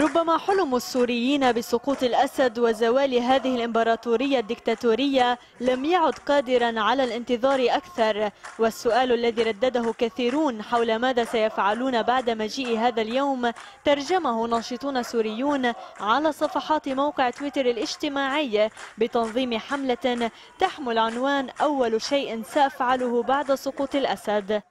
ربما حلم السوريين بسقوط الأسد وزوال هذه الإمبراطورية الدكتاتورية لم يعد قادرا على الانتظار أكثر والسؤال الذي ردده كثيرون حول ماذا سيفعلون بعد مجيء هذا اليوم ترجمه ناشطون سوريون على صفحات موقع تويتر الاجتماعي بتنظيم حملة تحمل عنوان أول شيء سأفعله بعد سقوط الأسد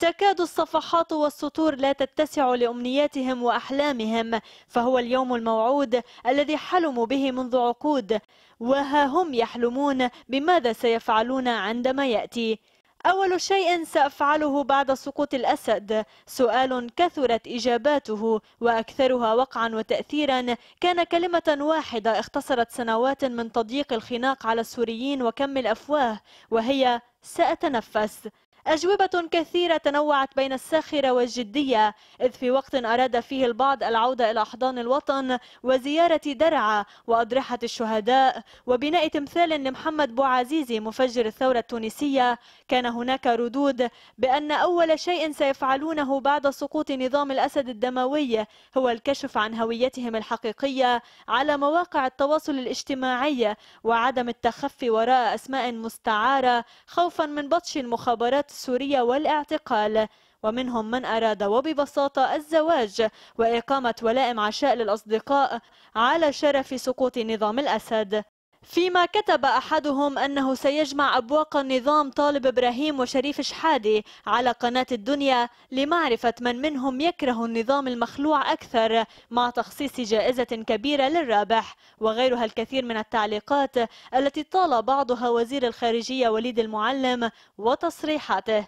تكاد الصفحات والسطور لا تتسع لأمنياتهم وأحلامهم فهو اليوم الموعود الذي حلموا به منذ عقود وها هم يحلمون بماذا سيفعلون عندما يأتي أول شيء سأفعله بعد سقوط الأسد سؤال كثرت إجاباته وأكثرها وقعا وتأثيرا كان كلمة واحدة اختصرت سنوات من تضييق الخناق على السوريين وكم الأفواه وهي سأتنفس أجوبة كثيرة تنوعت بين الساخرة والجدية إذ في وقت أراد فيه البعض العودة إلى أحضان الوطن وزيارة درعا وأضرحة الشهداء وبناء تمثال لمحمد بوعزيزي مفجر الثورة التونسية كان هناك ردود بأن أول شيء سيفعلونه بعد سقوط نظام الأسد الدموي هو الكشف عن هويتهم الحقيقية على مواقع التواصل الاجتماعي وعدم التخفي وراء أسماء مستعارة خوفا من بطش المخابرات السورية والاعتقال ومنهم من أراد وببساطة الزواج وإقامة ولائم عشاء للأصدقاء على شرف سقوط نظام الأسد فيما كتب أحدهم أنه سيجمع أبواق النظام طالب إبراهيم وشريف شحادي على قناة الدنيا لمعرفة من منهم يكره النظام المخلوع أكثر مع تخصيص جائزة كبيرة للرابح وغيرها الكثير من التعليقات التي طال بعضها وزير الخارجية وليد المعلم وتصريحاته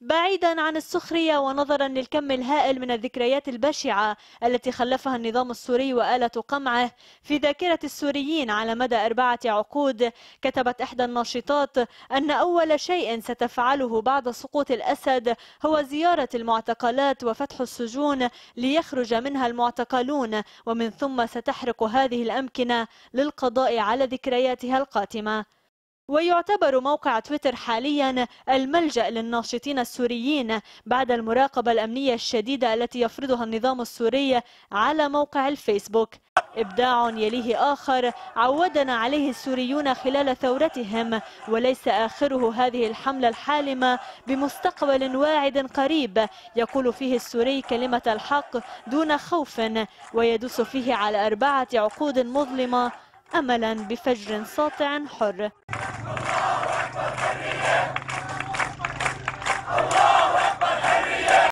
بعيدا عن السخرية ونظرا للكم الهائل من الذكريات البشعة التي خلفها النظام السوري وآلة قمعه في ذاكرة السوريين على مدى أربعة عقود كتبت إحدى الناشطات أن أول شيء ستفعله بعد سقوط الأسد هو زيارة المعتقلات وفتح السجون ليخرج منها المعتقلون ومن ثم ستحرق هذه الأمكنة للقضاء على ذكرياتها القاتمة ويعتبر موقع تويتر حاليا الملجأ للناشطين السوريين بعد المراقبة الأمنية الشديدة التي يفرضها النظام السوري على موقع الفيسبوك إبداع يليه آخر عودنا عليه السوريون خلال ثورتهم وليس آخره هذه الحملة الحالمة بمستقبل واعد قريب يقول فيه السوري كلمة الحق دون خوف ويدوس فيه على أربعة عقود مظلمة أملا بفجر ساطع حر